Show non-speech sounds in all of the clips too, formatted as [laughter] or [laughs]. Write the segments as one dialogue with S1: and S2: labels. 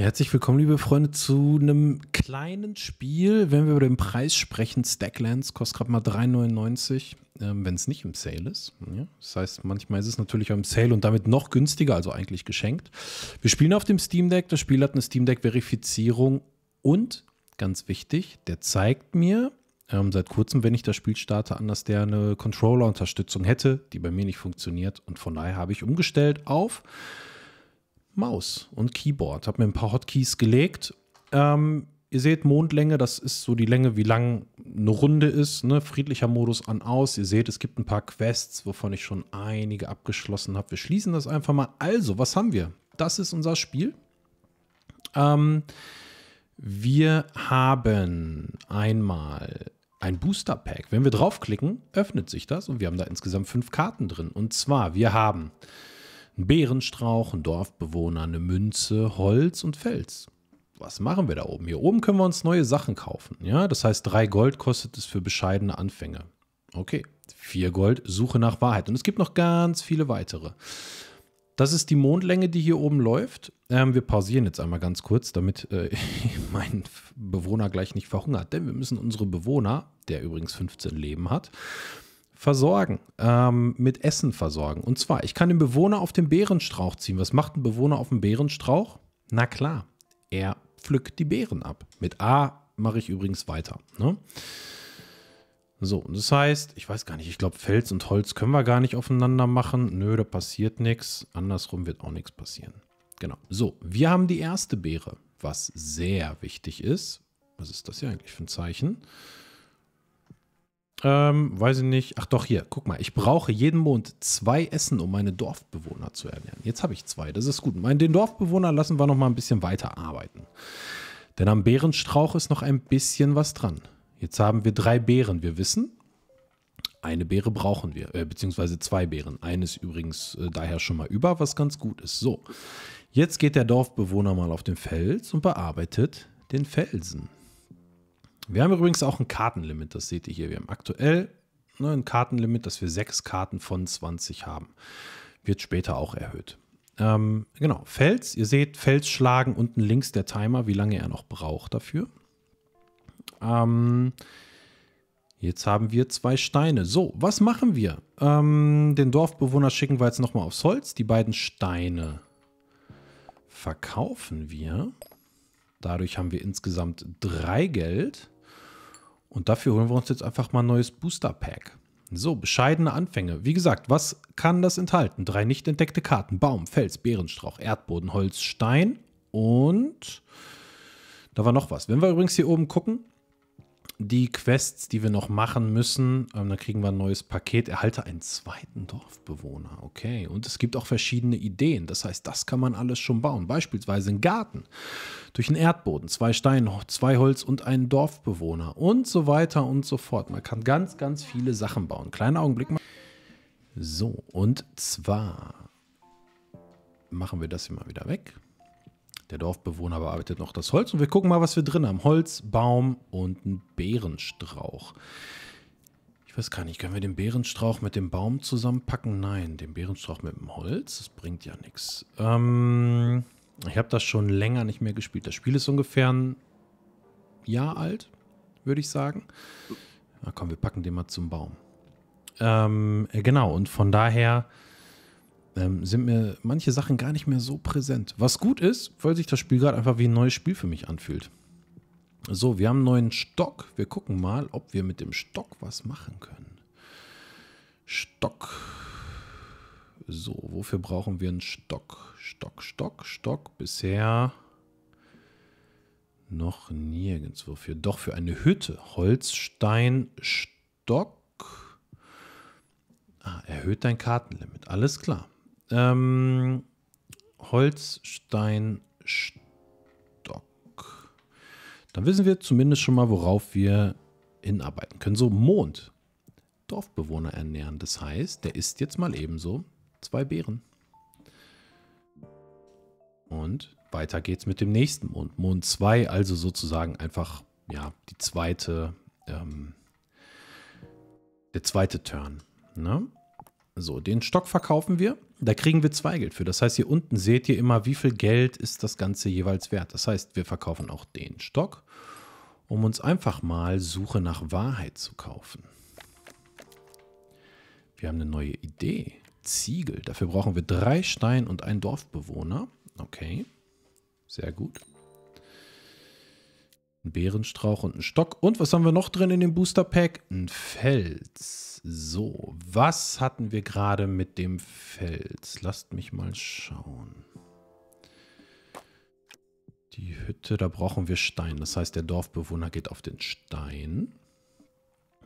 S1: herzlich willkommen, liebe Freunde, zu einem kleinen Spiel. Wenn wir über den Preis sprechen, Stacklands kostet gerade mal 3,99, ähm, wenn es nicht im Sale ist. Ja? Das heißt, manchmal ist es natürlich im Sale und damit noch günstiger, also eigentlich geschenkt. Wir spielen auf dem Steam Deck. Das Spiel hat eine Steam Deck-Verifizierung und, ganz wichtig, der zeigt mir, ähm, seit kurzem, wenn ich das Spiel starte, an, dass der eine Controller-Unterstützung hätte, die bei mir nicht funktioniert. Und von daher habe ich umgestellt auf Maus und Keyboard. Habe mir ein paar Hotkeys gelegt. Ähm, ihr seht Mondlänge, das ist so die Länge, wie lang eine Runde ist. Ne? Friedlicher Modus an, aus. Ihr seht, es gibt ein paar Quests, wovon ich schon einige abgeschlossen habe. Wir schließen das einfach mal. Also, was haben wir? Das ist unser Spiel. Ähm, wir haben einmal ein Booster Pack. Wenn wir draufklicken, öffnet sich das und wir haben da insgesamt fünf Karten drin. Und zwar, wir haben ein Bärenstrauch, ein Dorfbewohner, eine Münze, Holz und Fels. Was machen wir da oben? Hier oben können wir uns neue Sachen kaufen. Ja, das heißt, drei Gold kostet es für bescheidene Anfänge. Okay, vier Gold, Suche nach Wahrheit. Und es gibt noch ganz viele weitere. Das ist die Mondlänge, die hier oben läuft. Ähm, wir pausieren jetzt einmal ganz kurz, damit äh, [laughs] mein Bewohner gleich nicht verhungert. Denn wir müssen unsere Bewohner, der übrigens 15 Leben hat, versorgen, ähm, mit Essen versorgen. Und zwar, ich kann den Bewohner auf den Bärenstrauch ziehen. Was macht ein Bewohner auf dem Bärenstrauch? Na klar, er pflückt die Beeren ab. Mit A mache ich übrigens weiter. Ne? So, das heißt, ich weiß gar nicht, ich glaube, Fels und Holz können wir gar nicht aufeinander machen. Nö, da passiert nichts. Andersrum wird auch nichts passieren. Genau. So, wir haben die erste Beere, was sehr wichtig ist. Was ist das hier eigentlich für ein Zeichen? Ähm, weiß ich nicht. Ach doch, hier, guck mal. Ich brauche jeden Mond zwei Essen, um meine Dorfbewohner zu ernähren. Jetzt habe ich zwei, das ist gut. den Dorfbewohner lassen wir noch mal ein bisschen weiter arbeiten. Denn am Bärenstrauch ist noch ein bisschen was dran. Jetzt haben wir drei Beeren. Wir wissen, eine Beere brauchen wir, äh, beziehungsweise zwei Beeren. Eines übrigens äh, daher schon mal über, was ganz gut ist. So, jetzt geht der Dorfbewohner mal auf den Fels und bearbeitet den Felsen. Wir haben übrigens auch ein Kartenlimit, das seht ihr hier. Wir haben aktuell ne, ein Kartenlimit, dass wir sechs Karten von 20 haben. Wird später auch erhöht. Ähm, genau, Fels. Ihr seht Fels schlagen unten links der Timer, wie lange er noch braucht dafür. Ähm, jetzt haben wir zwei Steine. So, was machen wir? Ähm, den Dorfbewohner schicken wir jetzt nochmal aufs Holz. Die beiden Steine verkaufen wir. Dadurch haben wir insgesamt drei Geld. Und dafür holen wir uns jetzt einfach mal ein neues Booster Pack. So, bescheidene Anfänge. Wie gesagt, was kann das enthalten? Drei nicht entdeckte Karten. Baum, Fels, Bärenstrauch, Erdboden, Holz, Stein und da war noch was. Wenn wir übrigens hier oben gucken, die Quests, die wir noch machen müssen. Ähm, dann kriegen wir ein neues Paket. Erhalte einen zweiten Dorfbewohner. Okay. Und es gibt auch verschiedene Ideen. Das heißt, das kann man alles schon bauen. Beispielsweise einen Garten durch einen Erdboden, zwei Steine, zwei Holz und einen Dorfbewohner und so weiter und so fort. Man kann ganz, ganz viele Sachen bauen. Kleinen Augenblick mal. So, und zwar machen wir das hier mal wieder weg. Der Dorfbewohner bearbeitet noch das Holz und wir gucken mal, was wir drin haben. Holz, Baum und ein Bärenstrauch. Ich weiß gar nicht, können wir den Bärenstrauch mit dem Baum zusammenpacken? Nein, den Bärenstrauch mit dem Holz, das bringt ja nichts. Ähm, ich habe das schon länger nicht mehr gespielt. Das Spiel ist ungefähr ein Jahr alt, würde ich sagen. Na komm, wir packen den mal zum Baum. Ähm, äh, genau, und von daher ähm, sind mir manche Sachen gar nicht mehr so präsent. Was gut ist, weil sich das Spiel gerade einfach wie ein neues Spiel für mich anfühlt. So, wir haben einen neuen Stock. Wir gucken mal, ob wir mit dem Stock was machen können. Stock. So, wofür brauchen wir einen Stock? Stock, Stock, Stock. Bisher noch nirgends. Wofür? Doch für eine Hütte. Holzstein, Stock. Ah, erhöht dein Kartenlimit. Alles klar. Ähm, Holz, Stein, Stock. Dann wissen wir zumindest schon mal, worauf wir hinarbeiten können. So, Mond. Dorfbewohner ernähren. Das heißt, der isst jetzt mal ebenso zwei Beeren. Und weiter geht's mit dem nächsten Mond. Mond 2, also sozusagen einfach ja, die zweite, ähm, der zweite Turn. Ne? So, den Stock verkaufen wir. Da kriegen wir Zweigeld für. Das heißt, hier unten seht ihr immer, wie viel Geld ist das Ganze jeweils wert. Das heißt, wir verkaufen auch den Stock, um uns einfach mal Suche nach Wahrheit zu kaufen. Wir haben eine neue Idee. Ziegel. Dafür brauchen wir drei Stein und einen Dorfbewohner. Okay, sehr gut. Ein Beerenstrauch und ein Stock. Und was haben wir noch drin in dem Booster Pack? Ein Fels. So, was hatten wir gerade mit dem Fels? Lasst mich mal schauen. Die Hütte, da brauchen wir Stein. Das heißt, der Dorfbewohner geht auf den Stein.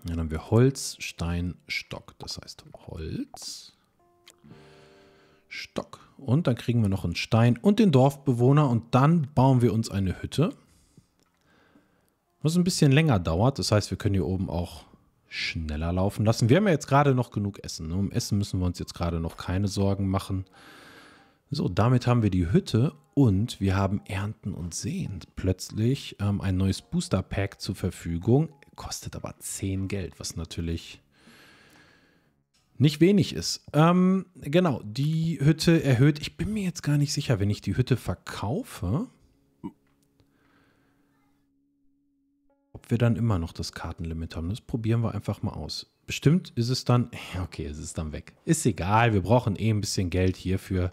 S1: Dann haben wir Holz, Stein, Stock. Das heißt Holz, Stock. Und dann kriegen wir noch einen Stein und den Dorfbewohner. Und dann bauen wir uns eine Hütte. Was ein bisschen länger dauert. Das heißt, wir können hier oben auch schneller laufen lassen. Wir haben ja jetzt gerade noch genug Essen. Ne? Um Essen müssen wir uns jetzt gerade noch keine Sorgen machen. So, damit haben wir die Hütte und wir haben Ernten und Sehen. Plötzlich ähm, ein neues Booster Pack zur Verfügung. Kostet aber 10 Geld, was natürlich nicht wenig ist. Ähm, genau, die Hütte erhöht. Ich bin mir jetzt gar nicht sicher, wenn ich die Hütte verkaufe, ob wir dann immer noch das Kartenlimit haben. Das probieren wir einfach mal aus. Bestimmt ist es dann, [laughs] okay, es ist dann weg. Ist egal, wir brauchen eh ein bisschen Geld hierfür.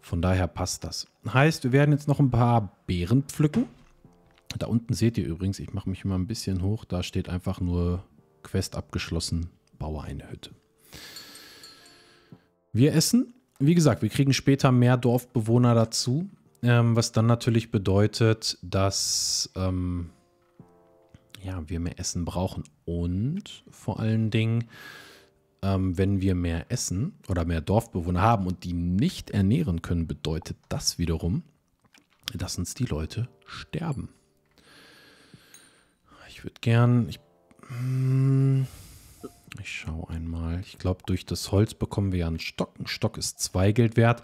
S1: Von daher passt das. Heißt, wir werden jetzt noch ein paar Beeren pflücken. Da unten seht ihr übrigens, ich mache mich immer ein bisschen hoch, da steht einfach nur Quest abgeschlossen, baue eine Hütte. Wir essen, wie gesagt, wir kriegen später mehr Dorfbewohner dazu, ähm, was dann natürlich bedeutet, dass... Ähm, ja, wir mehr Essen brauchen. Und vor allen Dingen, ähm, wenn wir mehr Essen oder mehr Dorfbewohner haben und die nicht ernähren können, bedeutet das wiederum, dass uns die Leute sterben. Ich würde gern... Ich, mm, ich schaue einmal. Ich glaube, durch das Holz bekommen wir ja einen Stock. Ein Stock ist zwei Geld wert.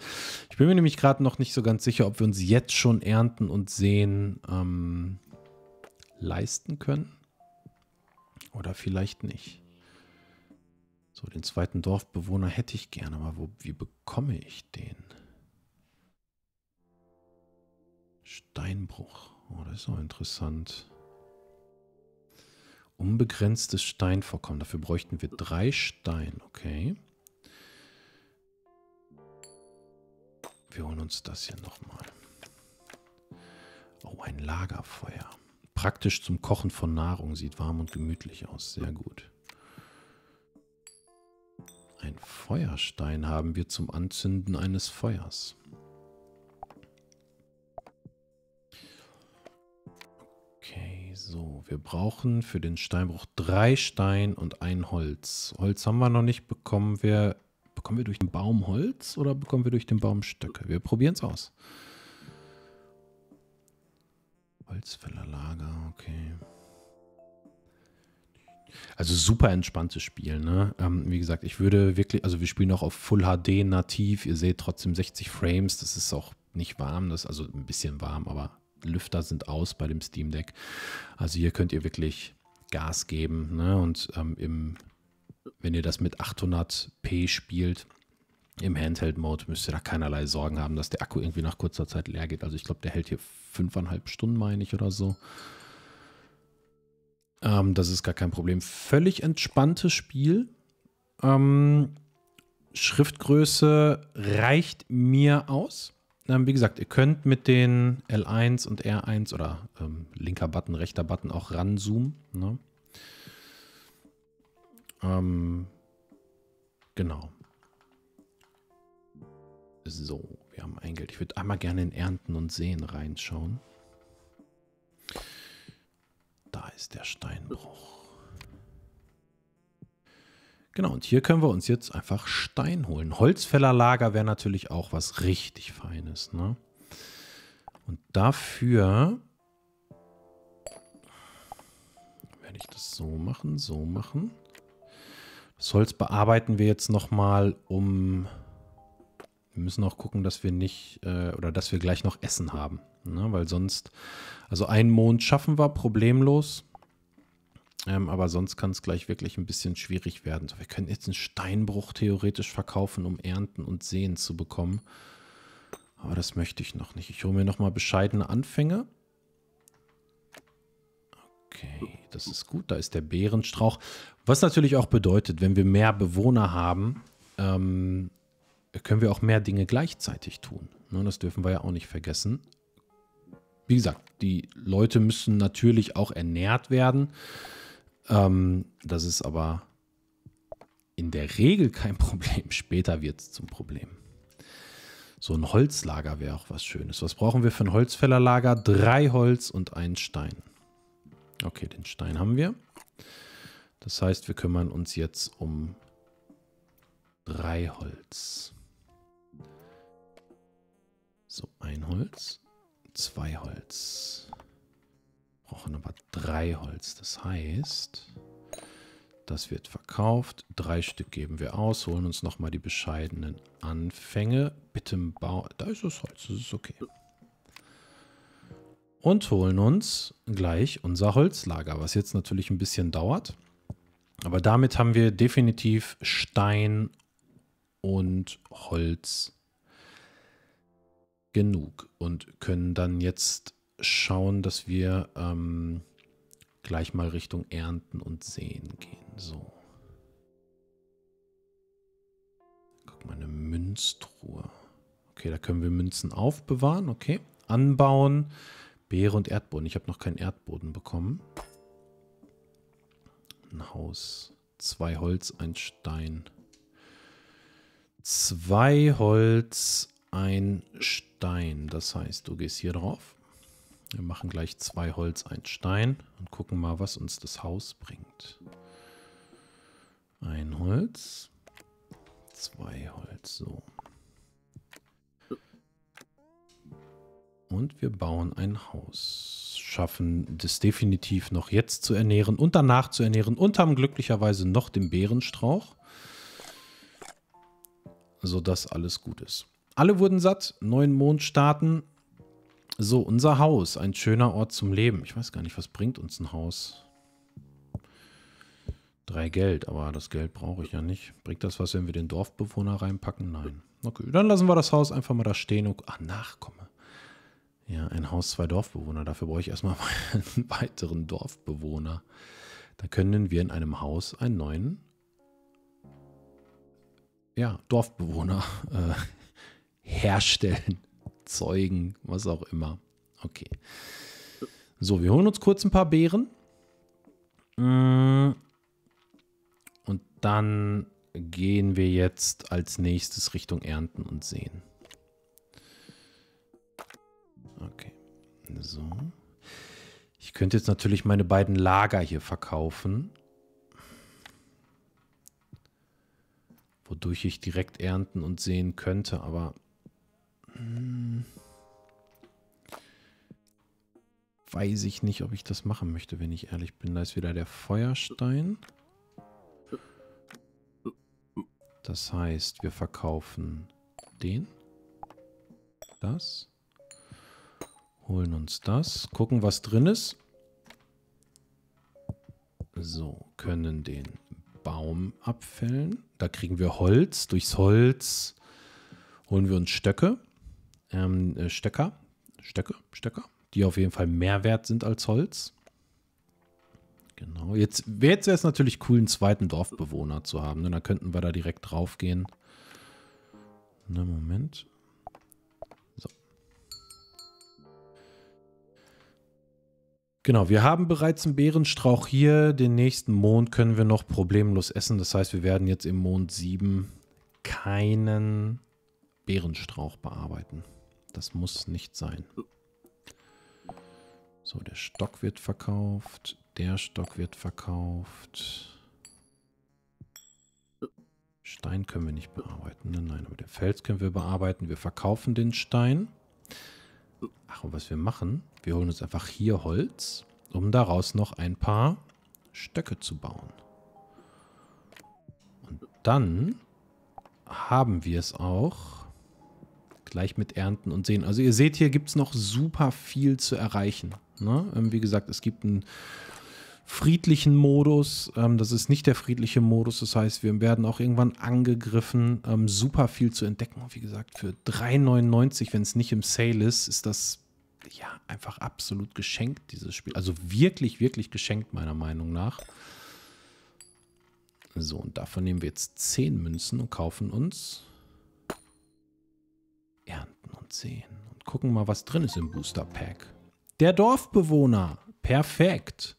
S1: Ich bin mir nämlich gerade noch nicht so ganz sicher, ob wir uns jetzt schon ernten und sehen, ähm, leisten können. Oder vielleicht nicht. So, den zweiten Dorfbewohner hätte ich gerne, aber wo, wie bekomme ich den? Steinbruch. Oh, das ist auch interessant. Unbegrenztes Steinvorkommen. Dafür bräuchten wir drei Stein. Okay. Wir holen uns das hier nochmal. Oh, ein Lagerfeuer. Praktisch zum Kochen von Nahrung. Sieht warm und gemütlich aus. Sehr gut. Ein Feuerstein haben wir zum Anzünden eines Feuers. Okay, so. Wir brauchen für den Steinbruch drei Stein und ein Holz. Holz haben wir noch nicht. Bekommen wir, bekommen wir durch den Baum Holz oder bekommen wir durch den Baum Stöcke? Wir probieren es aus. Holzfällerlager, okay. Also super entspanntes Spiel, ne? Ähm, wie gesagt, ich würde wirklich, also wir spielen auch auf Full HD nativ, ihr seht trotzdem 60 Frames, das ist auch nicht warm, das ist also ein bisschen warm, aber Lüfter sind aus bei dem Steam Deck. Also hier könnt ihr wirklich Gas geben, ne? Und ähm, im, wenn ihr das mit 800p spielt, im Handheld-Mode müsst ihr da keinerlei Sorgen haben, dass der Akku irgendwie nach kurzer Zeit leer geht. Also ich glaube, der hält hier fünfeinhalb Stunden, meine ich, oder so. Ähm, das ist gar kein Problem. Völlig entspanntes Spiel. Ähm, Schriftgröße reicht mir aus. Ähm, wie gesagt, ihr könnt mit den L1 und R1 oder ähm, linker Button, rechter Button auch ranzoomen. Ne? Ähm, genau. So, wir haben ein Geld. Ich würde einmal gerne in Ernten und Seen reinschauen. Da ist der Steinbruch. Genau, und hier können wir uns jetzt einfach Stein holen. Holzfällerlager wäre natürlich auch was richtig Feines, ne? Und dafür werde ich das so machen, so machen. Das Holz bearbeiten wir jetzt nochmal um wir müssen auch gucken, dass wir nicht äh, oder dass wir gleich noch Essen haben. Ne? Weil sonst, also einen Mond schaffen wir problemlos. Ähm, aber sonst kann es gleich wirklich ein bisschen schwierig werden. So, wir können jetzt einen Steinbruch theoretisch verkaufen, um Ernten und Seen zu bekommen. Aber das möchte ich noch nicht. Ich hole mir nochmal bescheidene Anfänge. Okay, das ist gut. Da ist der Bärenstrauch. Was natürlich auch bedeutet, wenn wir mehr Bewohner haben, ähm, können wir auch mehr Dinge gleichzeitig tun. Ne, das dürfen wir ja auch nicht vergessen. Wie gesagt, die Leute müssen natürlich auch ernährt werden. Ähm, das ist aber in der Regel kein [laughs] Problem. Später wird es zum Problem. So ein Holzlager wäre auch was Schönes. Was brauchen wir für ein Holzfällerlager? Drei Holz und einen Stein. Okay, den Stein haben wir. Das heißt, wir kümmern uns jetzt um drei Holz. So, ein Holz, zwei Holz. Brauchen aber drei Holz. Das heißt, das wird verkauft. Drei Stück geben wir aus, holen uns nochmal die bescheidenen Anfänge. Bitte Bau... Da ist das Holz, das ist okay. Und holen uns gleich unser Holzlager, was jetzt natürlich ein bisschen dauert. Aber damit haben wir definitiv Stein und Holz genug und können dann jetzt schauen, dass wir ähm, gleich mal Richtung Ernten und Sehen gehen. So. Guck mal, eine Münztruhe. Okay, da können wir Münzen aufbewahren. Okay. Anbauen. Beere und Erdboden. Ich habe noch keinen Erdboden bekommen. Ein Haus. Zwei Holz, ein Stein. Zwei Holz, ein Stein. Das heißt, du gehst hier drauf. Wir machen gleich zwei Holz, ein Stein und gucken mal, was uns das Haus bringt. Ein Holz, zwei Holz, so. Und wir bauen ein Haus. Schaffen das definitiv noch jetzt zu ernähren und danach zu ernähren und haben glücklicherweise noch den Bärenstrauch, sodass alles gut ist. Alle wurden satt, neuen Mond starten. So, unser Haus, ein schöner Ort zum Leben. Ich weiß gar nicht, was bringt uns ein Haus? Drei Geld, aber das Geld brauche ich ja nicht. Bringt das was, wenn wir den Dorfbewohner reinpacken? Nein. Okay, dann lassen wir das Haus einfach mal da stehen. Und, oh, ach, Nachkomme. Ja, ein Haus, zwei Dorfbewohner. Dafür brauche ich erstmal [laughs] einen weiteren Dorfbewohner. Da können wir in einem Haus einen neuen ja, Dorfbewohner äh, herstellen, [laughs] zeugen, was auch immer. Okay. So, wir holen uns kurz ein paar Beeren. Mm. Und dann gehen wir jetzt als nächstes Richtung Ernten und Sehen. Okay. So. Ich könnte jetzt natürlich meine beiden Lager hier verkaufen. Wodurch ich direkt ernten und sehen könnte, aber hm. Weiß ich nicht, ob ich das machen möchte, wenn ich ehrlich bin. Da ist wieder der Feuerstein. Das heißt, wir verkaufen den. Das. Holen uns das. Gucken, was drin ist. So, können den Baum abfällen. Da kriegen wir Holz. Durchs Holz holen wir uns Stöcke ähm, äh, Stöcker, Stöcke, Stöcker, die auf jeden Fall mehr wert sind als Holz. Genau. Jetzt wäre es natürlich cool, einen zweiten Dorfbewohner zu haben. Ne? Dann könnten wir da direkt drauf gehen. Ne, Moment. So. Genau, wir haben bereits einen Bärenstrauch hier. Den nächsten Mond können wir noch problemlos essen. Das heißt, wir werden jetzt im Mond 7 keinen Bärenstrauch bearbeiten. Das muss nicht sein. So, der Stock wird verkauft. Der Stock wird verkauft. Stein können wir nicht bearbeiten. Ne? Nein, aber den Fels können wir bearbeiten. Wir verkaufen den Stein. Ach, und was wir machen, wir holen uns einfach hier Holz, um daraus noch ein paar Stöcke zu bauen. Und dann haben wir es auch gleich mit Ernten und Sehen. Also ihr seht, hier gibt es noch super viel zu erreichen. Ne? Ähm, wie gesagt, es gibt einen friedlichen Modus. Ähm, das ist nicht der friedliche Modus. Das heißt, wir werden auch irgendwann angegriffen. Ähm, super viel zu entdecken. Und wie gesagt, für 3,99, wenn es nicht im Sale ist, ist das ja einfach absolut geschenkt, dieses Spiel. Also wirklich, wirklich geschenkt, meiner Meinung nach. So, und davon nehmen wir jetzt 10 Münzen und kaufen uns 10 und gucken mal, was drin ist im Booster Pack. Der Dorfbewohner. Perfekt.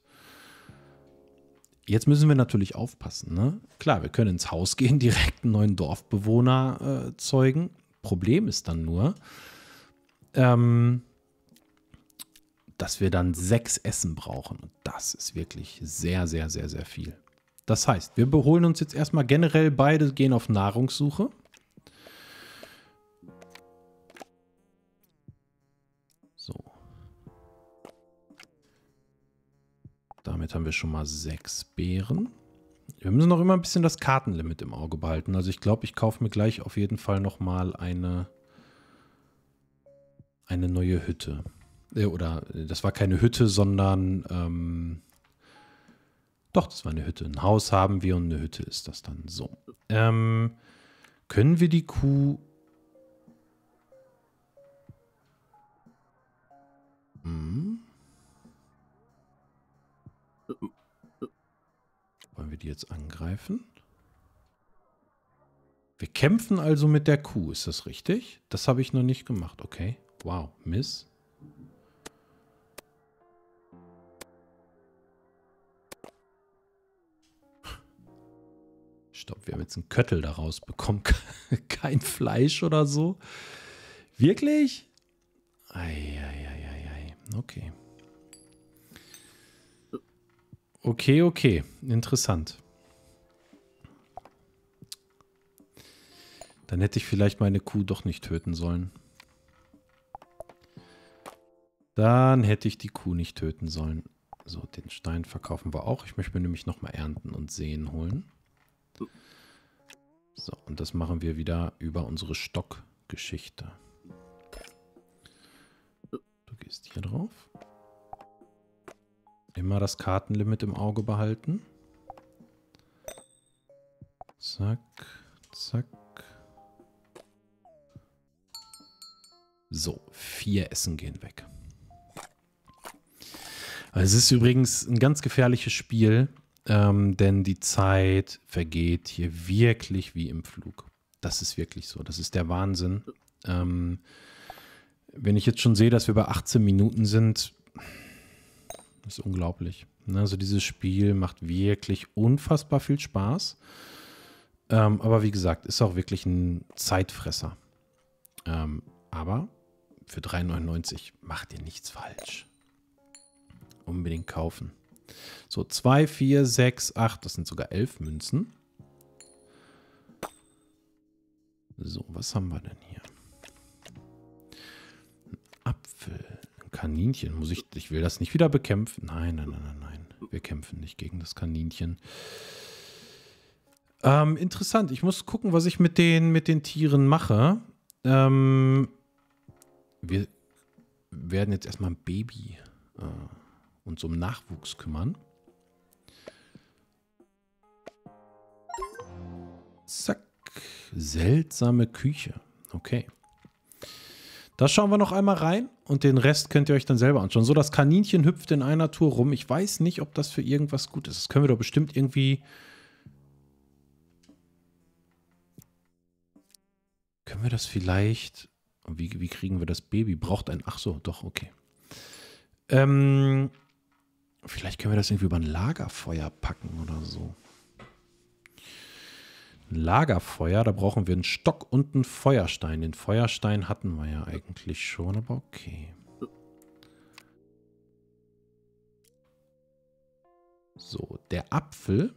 S1: Jetzt müssen wir natürlich aufpassen. Ne? Klar, wir können ins Haus gehen, [laughs] direkt einen neuen Dorfbewohner äh, zeugen. Problem ist dann nur, ähm, dass wir dann sechs Essen brauchen. Und das ist wirklich sehr, sehr, sehr, sehr viel. Das heißt, wir holen uns jetzt erstmal generell beide, gehen auf Nahrungssuche. Damit haben wir schon mal sechs Beeren. Wir müssen noch immer ein bisschen das Kartenlimit im Auge behalten. Also ich glaube, ich kaufe mir gleich auf jeden Fall nochmal eine, eine neue Hütte. Äh, oder äh, das war keine Hütte, sondern ähm, doch, das war eine Hütte. Ein Haus haben wir und eine Hütte ist das dann so. Ähm, können wir die Kuh... Hm? Wollen wir die jetzt angreifen? Wir kämpfen also mit der Kuh, ist das richtig? Das habe ich noch nicht gemacht, okay. Wow, Miss. Stopp, wir haben jetzt einen Köttel daraus bekommen. [laughs] Kein Fleisch oder so. Wirklich? Eieieiei. Okay. Okay, okay. Interessant. Dann hätte ich vielleicht meine Kuh doch nicht töten sollen. Dann hätte ich die Kuh nicht töten sollen. So, den Stein verkaufen wir auch. Ich möchte mir nämlich nochmal Ernten und Seen holen. So, und das machen wir wieder über unsere Stockgeschichte. Du gehst hier drauf. Immer das Kartenlimit im Auge behalten. Zack, zack. So, vier Essen gehen weg. Also es ist übrigens ein ganz gefährliches Spiel, ähm, denn die Zeit vergeht hier wirklich wie im Flug. Das ist wirklich so. Das ist der Wahnsinn. Ähm, wenn ich jetzt schon sehe, dass wir bei 18 Minuten sind, ist unglaublich. Ne, also dieses Spiel macht wirklich unfassbar viel Spaß. Ähm, aber wie gesagt, ist auch wirklich ein Zeitfresser. Ähm, aber für 3,99 macht ihr nichts falsch. Unbedingt kaufen. So, 2, 4, 6, 8, das sind sogar 11 Münzen. So, was haben wir denn hier? Ein Apfel. Kaninchen. Muss ich, ich will das nicht wieder bekämpfen. Nein, nein, nein, nein, nein. Wir kämpfen nicht gegen das Kaninchen. Ähm, interessant. Ich muss gucken, was ich mit den, mit den Tieren mache. Ähm, wir werden jetzt erstmal ein Baby äh, und so um Nachwuchs kümmern. Zack. Seltsame Küche. Okay. Da schauen wir noch einmal rein und den Rest könnt ihr euch dann selber anschauen. So, das Kaninchen hüpft in einer Tour rum. Ich weiß nicht, ob das für irgendwas gut ist. Das können wir doch bestimmt irgendwie... Können wir das vielleicht... Wie, wie kriegen wir das Baby? Braucht ein... Ach so, doch, okay. Ähm, vielleicht können wir das irgendwie über ein Lagerfeuer packen oder so. Lagerfeuer, da brauchen wir einen Stock und einen Feuerstein. Den Feuerstein hatten wir ja eigentlich schon, aber okay. So, der Apfel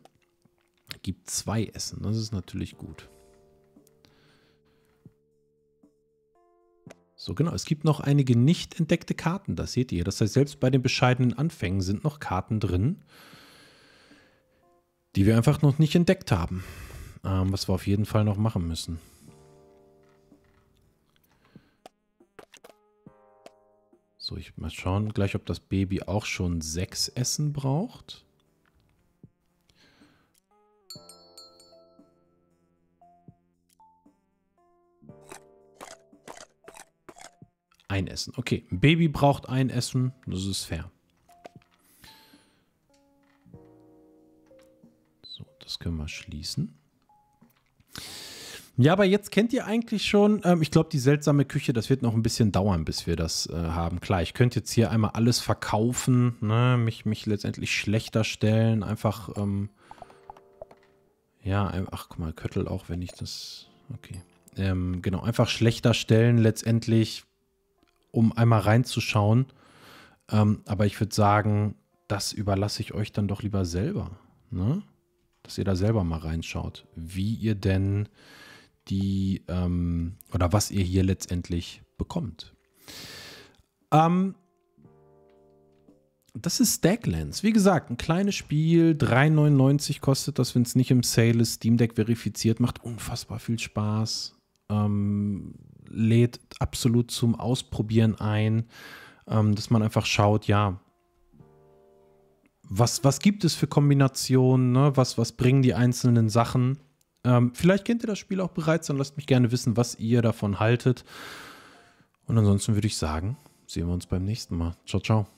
S1: gibt zwei Essen. Das ist natürlich gut. So, genau. Es gibt noch einige nicht entdeckte Karten. Das seht ihr. Das heißt, selbst bei den bescheidenen Anfängen sind noch Karten drin, die wir einfach noch nicht entdeckt haben. Ähm, was wir auf jeden Fall noch machen müssen. So, ich mal schauen gleich, ob das Baby auch schon sechs Essen braucht. Ein Essen. Okay, ein Baby braucht ein Essen. Das ist fair. So, das können wir schließen. Ja, aber jetzt kennt ihr eigentlich schon, ähm, ich glaube, die seltsame Küche, das wird noch ein bisschen dauern, bis wir das äh, haben. Klar, ich könnte jetzt hier einmal alles verkaufen, ne, mich, mich letztendlich schlechter stellen, einfach, ähm, ja, ach guck mal, Köttel auch, wenn ich das, okay. Ähm, genau, einfach schlechter stellen letztendlich, um einmal reinzuschauen. Ähm, aber ich würde sagen, das überlasse ich euch dann doch lieber selber, ne? Dass ihr da selber mal reinschaut, wie ihr denn die ähm, oder was ihr hier letztendlich bekommt. Ähm, das ist Stacklands. Wie gesagt, ein kleines Spiel, 3,99 kostet das, wenn es nicht im Sale ist. Steam Deck verifiziert, macht unfassbar viel Spaß, ähm, lädt absolut zum Ausprobieren ein, ähm, dass man einfach schaut, ja, was, was gibt es für Kombinationen, ne? was, was bringen die einzelnen Sachen? Ähm, vielleicht kennt ihr das Spiel auch bereits, dann lasst mich gerne wissen, was ihr davon haltet. Und ansonsten würde ich sagen, sehen wir uns beim nächsten Mal. Ciao, ciao.